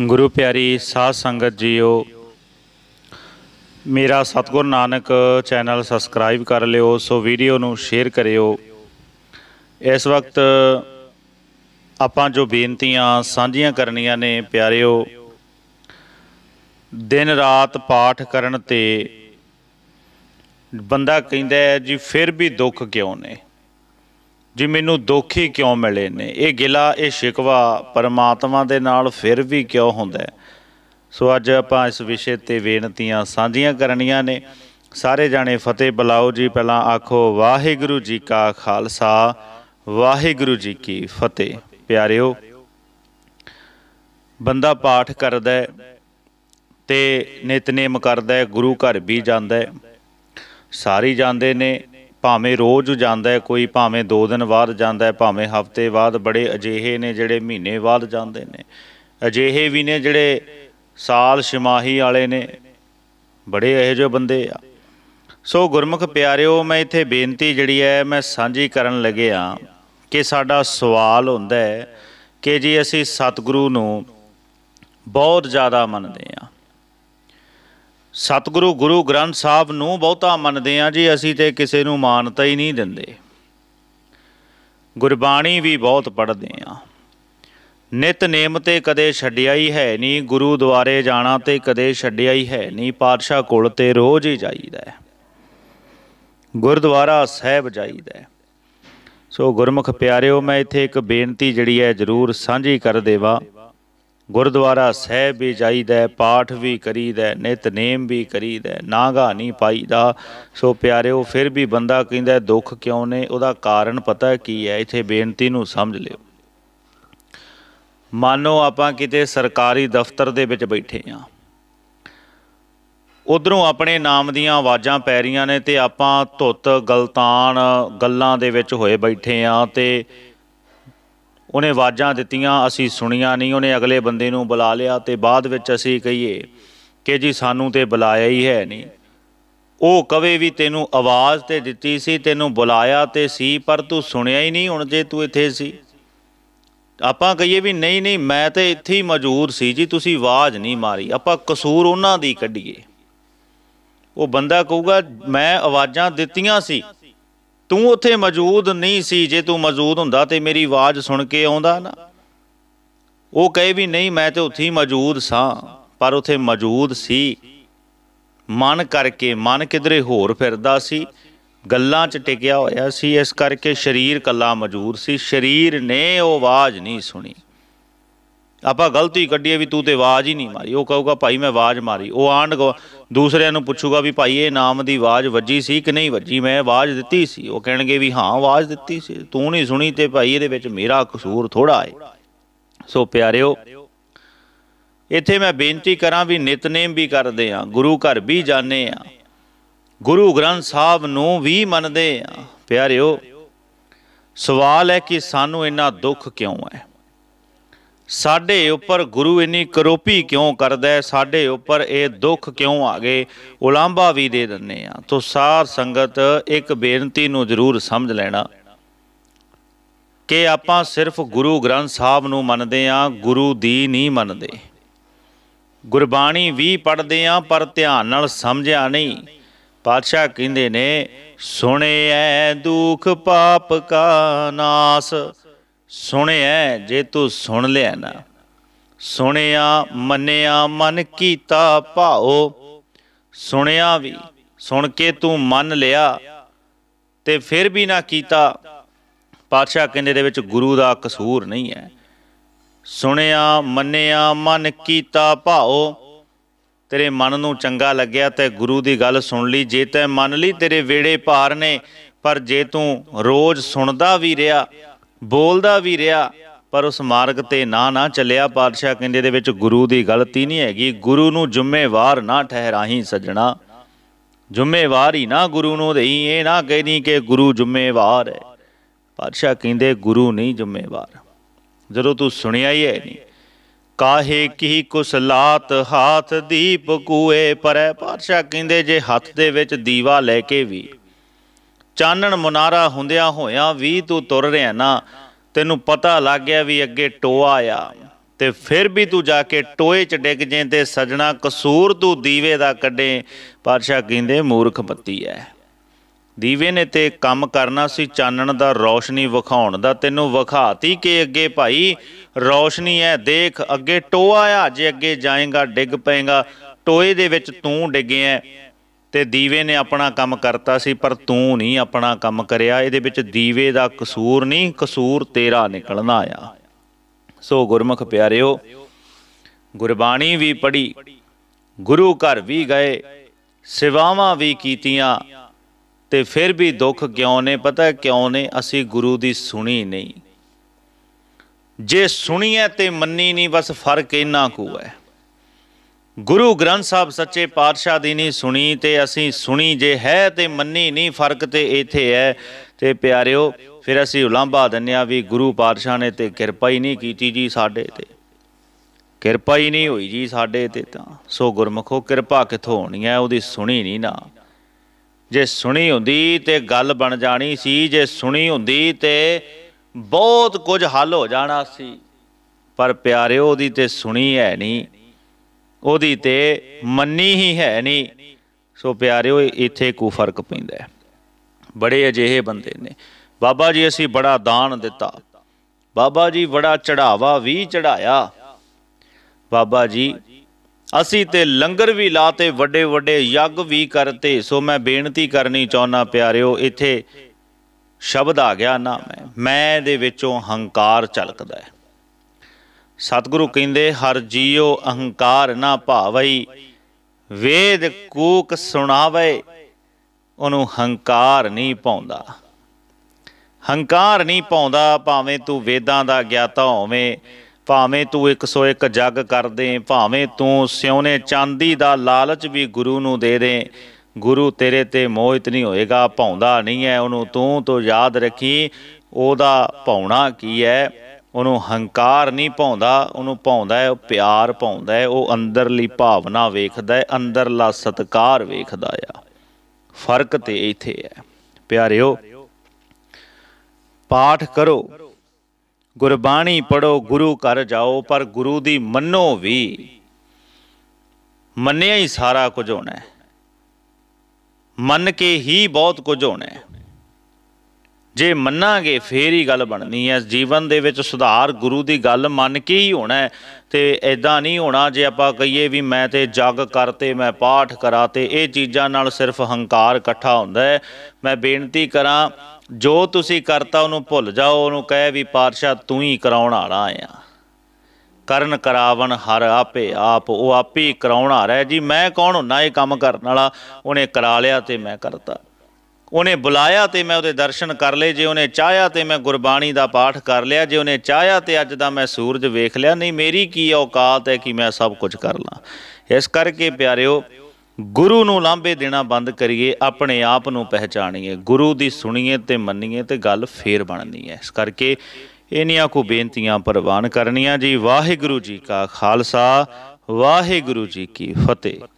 ਗੁਰੂ ਪਿਆਰੀ ਸਾਧ ਸੰਗਤ ਜੀਓ ਮੇਰਾ ਸਤਗੁਰ ਨਾਨਕ ਚੈਨਲ ਸਬਸਕ੍ਰਾਈਬ ਕਰ ਲਿਓ ਸੋ ਵੀਡੀਓ ਨੂੰ ਸ਼ੇਅਰ ਕਰਿਓ ਇਸ ਵਕਤ ਆਪਾਂ ਜੋ ਬੇਨਤੀਆਂ ਸਾਂਝੀਆਂ ਕਰਨੀਆਂ ਨੇ ਪਿਆਰਿਓ ਦਿਨ ਰਾਤ ਪਾਠ ਕਰਨ ਤੇ ਬੰਦਾ ਕਹਿੰਦਾ ਜੀ ਫਿਰ ਵੀ ਦੁੱਖ ਕਿਉਂ ਨੇ ਜੀ ਮੈਨੂੰ ਦੁੱਖ ਹੀ ਕਿਉਂ ਮਿਲੇ ਨੇ ਇਹ ਗਿਲਾ ਇਹ ਸ਼ਿਕਵਾ ਪਰਮਾਤਮਾ ਦੇ ਨਾਲ ਫਿਰ ਵੀ ਕਿਉਂ ਹੁੰਦਾ ਸੋ ਅੱਜ ਆਪਾਂ ਇਸ ਵਿਸ਼ੇ ਤੇ ਬੇਨਤੀਆਂ ਸਾਂਝੀਆਂ ਕਰਨੀਆਂ ਨੇ ਸਾਰੇ ਜਾਣੇ ਫਤਿਹ ਬੁਲਾਓ ਜੀ ਪਹਿਲਾਂ ਆਖੋ ਵਾਹਿਗੁਰੂ ਜੀ ਕਾ ਖਾਲਸਾ ਵਾਹਿਗੁਰੂ ਜੀ ਕੀ ਫਤਿਹ ਪਿਆਰਿਓ ਬੰਦਾ ਪਾਠ ਕਰਦਾ ਤੇ ਨਿਤਨੇਮ ਕਰਦਾ ਗੁਰੂ ਘਰ ਵੀ ਜਾਂਦਾ ਸਾਰੇ ਜਾਂਦੇ ਨੇ ਭਾਵੇਂ ਰੋਜ਼ ਜਾਂਦਾ ਕੋਈ ਭਾਵੇਂ 2 ਦਿਨ ਬਾਅਦ ਜਾਂਦਾ ਭਾਵੇਂ ਹਫਤੇ ਬਾਅਦ ਬੜੇ ਅਜੇਹੇ ਨੇ ਜਿਹੜੇ ਮਹੀਨੇ ਬਾਅਦ ਜਾਂਦੇ ਨੇ ਅਜੇਹੇ ਵੀ ਨੇ ਜਿਹੜੇ ਸਾਲ ਸ਼ਿਮਾਹੀ ਵਾਲੇ ਨੇ ਬੜੇ ਇਹੋ ਜਿਹੇ ਬੰਦੇ ਆ ਸੋ ਗੁਰਮੁਖ ਪਿਆਰਿਓ ਮੈਂ ਇੱਥੇ ਬੇਨਤੀ ਜਿਹੜੀ ਹੈ ਮੈਂ ਸਾਂਝੀ ਕਰਨ ਲੱਗਿਆ ਕਿ ਸਾਡਾ ਸਵਾਲ ਹੁੰਦਾ ਹੈ ਕਿ ਜੀ ਅਸੀਂ ਸਤਿਗੁਰੂ ਨੂੰ ਬਹੁਤ ਜ਼ਿਆਦਾ ਮੰਨਦੇ ਆ ਸਤਿਗੁਰੂ ਗੁਰੂ ਗ੍ਰੰਥ ਸਾਹਿਬ ਨੂੰ ਬਹੁਤਾ ਮੰਨਦੇ ਆ ਜੀ ਅਸੀਂ ਤੇ ਕਿਸੇ ਨੂੰ ਮਾਨਤਾ ਹੀ ਨਹੀਂ ਦਿੰਦੇ ਗੁਰਬਾਣੀ ਵੀ ਬਹੁਤ ਪੜ੍ਹਦੇ ਆ ਨਿਤ ਨੇਮ ਤੇ ਕਦੇ ਛੱਡਿਆ ਹੀ ਹੈ ਨਹੀਂ ਗੁਰੂ ਦੁਆਰੇ ਜਾਣਾ ਤੇ ਕਦੇ ਛੱਡਿਆ ਹੀ ਹੈ ਨਹੀਂ ਪਾਤਸ਼ਾਹ ਕੋਲ ਤੇ ਰੋਜ਼ ਹੀ ਜਾਈਦਾ ਗੁਰਦੁਆਰਾ ਸਹਿਬ ਜਾਈਦਾ ਸੋ ਗੁਰਮੁਖ ਪਿਆਰਿਓ ਮੈਂ ਇੱਥੇ ਇੱਕ ਬੇਨਤੀ ਜਿਹੜੀ ਹੈ ਜ਼ਰੂਰ ਸਾਂਝੀ ਕਰ ਦੇਵਾ ਗੁਰਦੁਆਰਾ ਸਹਿਬ ਵੀ ਜਾਈਦਾ ਪਾਠ ਵੀ ਕਰੀਦਾ ਨਿਤਨੇਮ ਵੀ ਕਰੀਦਾ ਨਾਗਾ ਨਹੀਂ ਪਾਈਦਾ ਸੋ ਪਿਆਰਿਓ ਫਿਰ ਵੀ ਬੰਦਾ ਕਹਿੰਦਾ ਦੁੱਖ ਕਿਉਂ ਨੇ ਉਹਦਾ ਕਾਰਨ ਪਤਾ ਕੀ ਹੈ ਇਥੇ ਬੇਨਤੀ ਨੂੰ ਸਮਝ ਲਿਓ ਮਾਨੋ ਆਪਾਂ ਕਿਤੇ ਸਰਕਾਰੀ ਦਫ਼ਤਰ ਦੇ ਵਿੱਚ ਬੈਠੇ ਆਂ ਉਧਰੋਂ ਆਪਣੇ ਨਾਮ ਦੀਆਂ ਆਵਾਜ਼ਾਂ ਪੈ ਰਹੀਆਂ ਨੇ ਤੇ ਆਪਾਂ ਧੁੱਤ ਗਲਤਾਨ ਗੱਲਾਂ ਦੇ ਵਿੱਚ ਹੋਏ ਬੈਠੇ ਆਂ ਤੇ ਉਹਨੇ ਆਵਾਜ਼ਾਂ ਦਿੱਤੀਆਂ ਅਸੀਂ ਸੁਣੀਆਂ ਨਹੀਂ ਉਹਨੇ ਅਗਲੇ ਬੰਦੇ ਨੂੰ ਬੁਲਾ ਲਿਆ ਤੇ ਬਾਅਦ ਵਿੱਚ ਅਸੀਂ ਕਹੀਏ ਕਿ ਜੀ ਸਾਨੂੰ ਤੇ ਬੁਲਾਇਆ ਹੀ ਹੈ ਨਹੀਂ ਉਹ ਕਵੇ ਵੀ ਤੈਨੂੰ ਆਵਾਜ਼ ਤੇ ਦਿੱਤੀ ਸੀ ਤੈਨੂੰ ਬੁਲਾਇਆ ਤੇ ਸੀ ਪਰ ਤੂੰ ਸੁਣਿਆ ਹੀ ਨਹੀਂ ਹੁਣ ਜੇ ਤੂੰ ਇੱਥੇ ਸੀ ਆਪਾਂ ਕਹੀਏ ਵੀ ਨਹੀਂ ਨਹੀਂ ਮੈਂ ਤੇ ਇੱਥੇ ਹੀ ਮੌਜੂਦ ਸੀ ਜੀ ਤੁਸੀਂ ਆਵਾਜ਼ ਨਹੀਂ ਮਾਰੀ ਆਪਾਂ ਕਸੂਰ ਉਹਨਾਂ ਦੀ ਕੱਢੀਏ ਉਹ ਬੰਦਾ ਕਹੂਗਾ ਮੈਂ ਆਵਾਜ਼ਾਂ ਦਿੱਤੀਆਂ ਸੀ ਤੂੰ ਉੱਥੇ ਮੌਜੂਦ ਨਹੀਂ ਸੀ ਜੇ ਤੂੰ ਮੌਜੂਦ ਹੁੰਦਾ ਤੇ ਮੇਰੀ ਆਵਾਜ਼ ਸੁਣ ਕੇ ਆਉਂਦਾ ਨਾ ਉਹ ਕਹੇ ਵੀ ਨਹੀਂ ਮੈਂ ਤੇ ਉੱਥੇ ਹੀ ਮੌਜੂਦ ਸਾਂ ਪਰ ਉੱਥੇ ਮੌਜੂਦ ਸੀ ਮਨ ਕਰਕੇ ਮਨ ਕਿਧਰੇ ਹੋਰ ਫਿਰਦਾ ਸੀ ਗੱਲਾਂ 'ਚ ਟਿਕਿਆ ਹੋਇਆ ਸੀ ਇਸ ਕਰਕੇ ਸਰੀਰ ਕੱਲਾ ਮੌਜੂਦ ਸੀ ਸਰੀਰ ਨੇ ਉਹ ਆਵਾਜ਼ ਨਹੀਂ ਸੁਣੀ ਆਪਾਂ ਗਲਤੀ ਕੱਢੀਏ ਵੀ ਤੂੰ ਤੇ ਆਵਾਜ਼ ਹੀ ਨਹੀਂ ਮਾਰੀ ਉਹ ਕਹੂਗਾ ਭਾਈ ਮੈਂ ਆਵਾਜ਼ ਮਾਰੀ ਉਹ ਆਂਡ ਦੂਸਰਿਆਂ ਨੂੰ ਪੁੱਛੂਗਾ ਵੀ ਭਾਈ ਇਹ ਨਾਮ ਦੀ ਆਵਾਜ਼ ਵੱਜੀ ਸੀ ਕਿ ਨਹੀਂ ਵੱਜੀ ਮੈਂ ਆਵਾਜ਼ ਦਿੱਤੀ ਸੀ ਉਹ ਕਹਿਣਗੇ ਵੀ ਹਾਂ ਆਵਾਜ਼ ਦਿੱਤੀ ਸੀ ਤੂੰ ਨਹੀਂ ਸੁਣੀ ਤੇ ਭਾਈ ਇਹਦੇ ਵਿੱਚ ਮੇਰਾ ਕਸੂਰ ਥੋੜਾ ਏ ਸੋ ਪਿਆਰਿਓ ਇੱਥੇ ਮੈਂ ਬੇਨਤੀ ਕਰਾਂ ਵੀ ਨਿਤਨੇਮ ਵੀ ਕਰਦੇ ਆ ਗੁਰੂ ਘਰ ਵੀ ਜਾਣੇ ਆ ਗੁਰੂ ਗ੍ਰੰਥ ਸਾਹਿਬ ਨੂੰ ਵੀ ਮੰਨਦੇ ਆ ਪਿਆਰਿਓ ਸਵਾਲ ਹੈ ਕਿ ਸਾਨੂੰ ਇੰਨਾ ਦੁੱਖ ਕਿਉਂ ਹੈ ਸਾਡੇ ਉੱਪਰ ਗੁਰੂ ਇਨੀ ਕਰੋਪੀ ਕਿਉਂ ਕਰਦਾ ਸਾਡੇ ਉੱਪਰ ਇਹ ਦੁੱਖ ਕਿਉਂ ਆ ਗਏ ਉਲਾਂਭਾ ਵੀ ਦੇ ਦਿੰਨੇ ਆ ਤੋ ਸਾਰ ਸੰਗਤ ਇੱਕ ਬੇਨਤੀ ਨੂੰ ਜ਼ਰੂਰ ਸਮਝ ਲੈਣਾ ਕਿ ਆਪਾਂ ਸਿਰਫ ਗੁਰੂ ਗ੍ਰੰਥ ਸਾਹਿਬ ਨੂੰ ਮੰਨਦੇ ਆ ਗੁਰੂ ਦੀ ਨਹੀਂ ਮੰਨਦੇ ਗੁਰਬਾਣੀ ਵੀ ਪੜਦੇ ਆ ਪਰ ਧਿਆਨ ਨਾਲ ਸਮਝਿਆ ਨਹੀਂ ਪਾਤਸ਼ਾਹ ਕਹਿੰਦੇ ਨੇ ਐ ਦੁੱਖ ਪਾਪ ਕਾ ਨਾਸ ਸੁਣਿਆ ਜੇ ਤੂੰ ਸੁਣ ਲਿਆ ਨਾ ਸੁਣਿਆ ਮੰਨਿਆ ਮਨ ਕੀਤਾ ਭਾਉ ਸੁਣਿਆ ਵੀ ਸੁਣ ਕੇ ਤੂੰ ਮੰਨ ਲਿਆ ਤੇ ਫਿਰ ਵੀ ਨਾ ਕੀਤਾ ਪਾਤਸ਼ਾਹ ਕਹਿੰਦੇ ਦੇ ਵਿੱਚ ਗੁਰੂ ਦਾ ਕਸੂਰ ਨਹੀਂ ਹੈ ਸੁਣਿਆ ਮੰਨਿਆ ਮਨ ਕੀਤਾ ਭਾਉ ਤੇਰੇ ਮਨ ਨੂੰ ਚੰਗਾ ਲੱਗਿਆ ਤੇ ਗੁਰੂ ਦੀ ਗੱਲ ਸੁਣ ਲਈ ਜੇ ਤੈ ਮੰਨ ਲਈ ਤੇਰੇ ਵੇੜੇ ਭਾਰ ਨੇ ਪਰ ਜੇ ਤੂੰ ਰੋਜ਼ ਸੁਣਦਾ ਵੀ ਰਿਹਾ ਬੋਲਦਾ ਵੀ ਰਿਹਾ ਪਰ ਉਸ ਮਾਰਗ ਤੇ ਨਾ ਨਾ ਚੱਲਿਆ ਪਾਤਸ਼ਾਹ ਕਹਿੰਦੇ ਦੇ ਵਿੱਚ ਗੁਰੂ ਦੀ ਗਲਤੀ ਨਹੀਂ ਹੈਗੀ ਗੁਰੂ ਨੂੰ ਜ਼ਿੰਮੇਵਾਰ ਨਾ ਠਹਿਰਾਹੀ ਸਜਣਾ ਜ਼ਿੰਮੇਵਾਰ ਹੀ ਨਾ ਗੁਰੂ ਨੂੰ ਦੇਈ ਇਹ ਨਾ ਕਹਿਦੀ ਕਿ ਗੁਰੂ ਜ਼ਿੰਮੇਵਾਰ ਹੈ ਪਾਤਸ਼ਾਹ ਕਹਿੰਦੇ ਗੁਰੂ ਨਹੀਂ ਜ਼ਿੰਮੇਵਾਰ ਜਦੋਂ ਤੂੰ ਸੁਣਿਆ ਹੀ ਹੈ ਨਹੀਂ ਕਾਹੇ ਕੀ ਕੁਸਲਾਤ ਹੱਥ ਦੀਪ ਕੂਏ ਪਰ ਪਾਤਸ਼ਾਹ ਕਹਿੰਦੇ ਜੇ ਹੱਥ ਦੇ ਵਿੱਚ ਦੀਵਾ ਲੈ ਕੇ ਵੀ ਚਾਨਣ ਮੁਨਾਰਾ ਹੁੰਦਿਆ ਹੋਇਆ ਵੀ ਤੂੰ ਤੁਰ ਰਿਹਾ ਨਾ ਤੈਨੂੰ ਪਤਾ ਲੱਗ ਗਿਆ ਵੀ ਅੱਗੇ ਟੋਆ ਆ ਤੇ ਫਿਰ ਵੀ ਤੂੰ ਜਾ ਕੇ ਟੋਏ 'ਚ ਡਿੱਗ ਜੇ ਤੇ ਸਜਣਾ ਕਸੂਰ ਤੂੰ ਦੀਵੇ ਦਾ ਕੱਢੇ ਪਾਤਸ਼ਾਹ ਕਹਿੰਦੇ ਮੂਰਖ ਬੱਤੀ ਐ ਦੀਵੇ ਨੇ ਤੇ ਕੰਮ ਕਰਨਾ ਸੀ ਚਾਨਣ ਦਾ ਰੌਸ਼ਨੀ ਵਿਖਾਉਣ ਦਾ ਤੈਨੂੰ ਵਿਖਾਤੀ ਕਿ ਅੱਗੇ ਭਾਈ ਰੌਸ਼ਨੀ ਐ ਦੇਖ ਅੱਗੇ ਟੋਆ ਆ ਜੇ ਅੱਗੇ ਜਾਏਗਾ ਡਿੱਗ ਪਏਗਾ ਟੋਏ ਦੇ ਵਿੱਚ ਤੂੰ ਡਿੱਗਿਆ ਤੇ ਦੀਵੇ ਨੇ ਆਪਣਾ ਕੰਮ ਕਰਤਾ ਸੀ ਪਰ ਤੂੰ ਨਹੀਂ ਆਪਣਾ ਕੰਮ ਕਰਿਆ ਇਹਦੇ ਵਿੱਚ ਦੀਵੇ ਦਾ ਕਸੂਰ ਨਹੀਂ ਕਸੂਰ ਤੇਰਾ ਨਿਕਲਣਾ ਆ ਸੋ ਗੁਰਮੁਖ ਪਿਆਰਿਓ ਗੁਰਬਾਣੀ ਵੀ ਪੜ੍ਹੀ ਗੁਰੂ ਘਰ ਵੀ ਗਏ ਸੇਵਾਵਾਂ ਵੀ ਕੀਤੀਆਂ ਤੇ ਫਿਰ ਵੀ ਦੁੱਖ ਕਿਉਂ ਨੇ ਪਤਾ ਕਿਉਂ ਨੇ ਅਸੀਂ ਗੁਰੂ ਦੀ ਸੁਣੀ ਨਹੀਂ ਜੇ ਸੁਣੀਏ ਤੇ ਮੰਨੀ ਨਹੀਂ ਬਸ ਫਰਕ ਇੰਨਾ ਕੁ ਹੈ ਗੁਰੂ ਗ੍ਰੰਥ ਸਾਹਿਬ ਸੱਚੇ ਪਾਤਸ਼ਾਹ ਦੀ ਨਹੀਂ ਸੁਣੀ ਤੇ ਅਸੀਂ ਸੁਣੀ ਜੇ ਹੈ ਤੇ ਮੰਨੀ ਨਹੀਂ ਫਰਕ ਤੇ ਇੱਥੇ ਹੈ ਤੇ ਪਿਆਰਿਓ ਫਿਰ ਅਸੀਂ ਉਲਾਂਭਾ ਦੰਨਿਆ ਵੀ ਗੁਰੂ ਪਾਤਸ਼ਾਹ ਨੇ ਤੇ ਕਿਰਪਾ ਹੀ ਨਹੀਂ ਕੀਤੀ ਜੀ ਸਾਡੇ ਤੇ ਕਿਰਪਾ ਹੀ ਨਹੀਂ ਹੋਈ ਜੀ ਸਾਡੇ ਤੇ ਤਾਂ ਸੋ ਗੁਰਮਖੋ ਕਿਰਪਾ ਕਿਥੋਂ ਹੋਣੀ ਹੈ ਉਹਦੀ ਸੁਣੀ ਨਹੀਂ ਨਾ ਜੇ ਸੁਣੀ ਹੁੰਦੀ ਤੇ ਗੱਲ ਬਣ ਜਾਣੀ ਸੀ ਜੇ ਸੁਣੀ ਹੁੰਦੀ ਤੇ ਬਹੁਤ ਕੁਝ ਹੱਲ ਹੋ ਜਾਣਾ ਸੀ ਪਰ ਪਿਆਰਿਓ ਉਹਦੀ ਤੇ ਸੁਣੀ ਹੈ ਨਹੀਂ ਉਹਦੀ ਤੇ ਮੰਨੀ ਹੀ ਹੈ ਨਹੀਂ ਸੋ ਪਿਆਰਿਓ ਇੱਥੇ ਕੋ ਫਰਕ ਪੈਂਦਾ ਹੈ ਬੜੇ ਅਜਿਹੇ ਬੰਦੇ ਨੇ ਬਾਬਾ ਜੀ ਅਸੀਂ ਬੜਾ ਦਾਨ ਦਿੱਤਾ ਬਾਬਾ ਜੀ ਬੜਾ ਚੜਾਵਾ ਵੀ ਚੜਾਇਆ ਬਾਬਾ ਜੀ ਅਸੀਂ ਤੇ ਲੰਗਰ ਵੀ ਲਾਤੇ ਵੱਡੇ ਵੱਡੇ ਯੱਗ ਵੀ ਕਰਤੇ ਸੋ ਮੈਂ ਬੇਨਤੀ ਕਰਨੀ ਚਾਹੁੰਨਾ ਪਿਆਰਿਓ ਇੱਥੇ ਸ਼ਬਦ ਆ ਗਿਆ ਨਾ ਮੈਂ ਮੈਂ ਦੇ ਵਿੱਚੋਂ ਹੰਕਾਰ ਚਲਕਦਾ ਹੈ ਸਤਿਗੁਰੂ ਕਹਿੰਦੇ ਹਰ ਜੀਉ ਅਹੰਕਾਰ ਨਾ ਭਾਵਈ ਵੇਦ ਕੂਕ ਸੁਣਾਵੇ ਉਹਨੂੰ ਹੰਕਾਰ ਨਹੀਂ ਪਾਉਂਦਾ ਹੰਕਾਰ ਨਹੀਂ ਪਾਉਂਦਾ ਭਾਵੇਂ ਤੂੰ ਵੇਦਾਂ ਦਾ ਗਿਆਤਾ ਹੋਵੇਂ ਭਾਵੇਂ ਤੂੰ 101 ਜੱਗ ਕਰ ਦੇ ਭਾਵੇਂ ਤੂੰ ਸਿਉਨੇ ਚਾਂਦੀ ਦਾ ਲਾਲਚ ਵੀ ਗੁਰੂ ਨੂੰ ਦੇ ਦੇ ਗੁਰੂ ਤੇਰੇ ਤੇ ਮੋਹਿਤ ਨਹੀਂ ਹੋਏਗਾ ਪਾਉਂਦਾ ਨਹੀਂ ਹੈ ਉਹਨੂੰ ਤੂੰ ਤੋਂ ਯਾਦ ਰੱਖੀ ਉਹਦਾ ਪਾਉਣਾ ਕੀ ਹੈ ਉਹਨੂੰ ਹੰਕਾਰ ਨਹੀਂ ਪਾਉਂਦਾ ਉਹਨੂੰ ਪਾਉਂਦਾ ਹੈ ਉਹ ਪਿਆਰ ਪਾਉਂਦਾ ਹੈ ਉਹ ਅੰਦਰਲੀ ਭਾਵਨਾ ਵੇਖਦਾ ਹੈ ਅੰਦਰਲਾ ਸਤਕਾਰ ਵੇਖਦਾ ਆ ਫਰਕ ਤੇ ਇੱਥੇ ਹੈ ਪਿਆਰਿਓ ਪਾਠ ਕਰੋ ਗੁਰਬਾਣੀ ਪੜੋ ਗੁਰੂ ਘਰ ਜਾਓ ਪਰ ਗੁਰੂ ਦੀ ਮੰਨੋ ਵੀ ਮੰਨਿਆ ਹੀ ਸਾਰਾ ਕੁਝ ਹੋਣਾ ਹੈ ਮੰਨ ਕੇ ਹੀ ਬਹੁਤ ਕੁਝ ਹੋਣਾ ਹੈ ਜੇ ਮੰਨਾਂਗੇ ਫੇਰ ਹੀ ਗੱਲ ਬਣਨੀ ਹੈ ਜੀਵਨ ਦੇ ਵਿੱਚ ਸੁਧਾਰ ਗੁਰੂ ਦੀ ਗੱਲ ਮੰਨ ਕੇ ਹੀ ਹੋਣਾ ਹੈ ਤੇ ਐਦਾਂ ਨਹੀਂ ਹੋਣਾ ਜੇ ਆਪਾਂ ਕਹੀਏ ਵੀ ਮੈਂ ਤੇ ਜਗ ਕਰਤੇ ਮੈਂ ਪਾਠ ਕਰਾ ਤੇ ਇਹ ਚੀਜ਼ਾਂ ਨਾਲ ਸਿਰਫ ਹੰਕਾਰ ਇਕੱਠਾ ਹੁੰਦਾ ਹੈ ਮੈਂ ਬੇਨਤੀ ਕਰਾਂ ਜੋ ਤੁਸੀਂ ਕਰਤਾ ਉਹਨੂੰ ਭੁੱਲ ਜਾਓ ਉਹਨੂੰ ਕਹੇ ਵੀ ਪਾਤਸ਼ਾਹ ਤੂੰ ਹੀ ਕਰਾਉਣ ਵਾਲਾ ਆ ਕਰਨ ਕਰਾਵਣ ਹਰ ਆਪੇ ਆਪ ਉਹ ਆਪੇ ਹੀ ਕਰਾਉਣ ਆ ਰਿਹਾ ਜੀ ਮੈਂ ਕੌਣ ਹੁੰਨਾ ਇਹ ਕੰਮ ਕਰਨ ਵਾਲਾ ਉਹਨੇ ਕਰਾ ਲਿਆ ਤੇ ਮੈਂ ਕਰਤਾ ਉਹਨੇ ਬੁਲਾਇਆ ਤੇ ਮੈਂ ਉਹਦੇ ਦਰਸ਼ਨ ਕਰ ਲਏ ਜੇ ਉਹਨੇ ਚਾਹਿਆ ਤੇ ਮੈਂ ਗੁਰਬਾਣੀ ਦਾ ਪਾਠ ਕਰ ਲਿਆ ਜੇ ਉਹਨੇ ਚਾਹਿਆ ਤੇ ਅੱਜ ਦਾ ਮੈਂ ਸੂਰਜ ਵੇਖ ਲਿਆ ਨਹੀਂ ਮੇਰੀ ਕੀ ਔਕਾਤ ਹੈ ਕਿ ਮੈਂ ਸਭ ਕੁਝ ਕਰ ਲਾਂ ਇਸ ਕਰਕੇ ਪਿਆਰਿਓ ਗੁਰੂ ਨੂੰ ਲਾਂਭੇ ਦੇਣਾ ਬੰਦ ਕਰੀਏ ਆਪਣੇ ਆਪ ਨੂੰ ਪਹਿਚਾਣੀਏ ਗੁਰੂ ਦੀ ਸੁਣੀਏ ਤੇ ਮੰਨੀਏ ਤੇ ਗੱਲ ਫੇਰ ਬਣਨੀ ਹੈ ਇਸ ਕਰਕੇ ਇਹਨੀਆਂ ਕੋ ਬੇਨਤੀਆਂ ਪ੍ਰਵਾਨ ਕਰਨੀਆਂ ਜੀ ਵਾਹਿਗੁਰੂ ਜੀ ਕਾ ਖਾਲਸਾ ਵਾਹਿਗੁਰੂ ਜੀ ਕੀ ਫਤਿਹ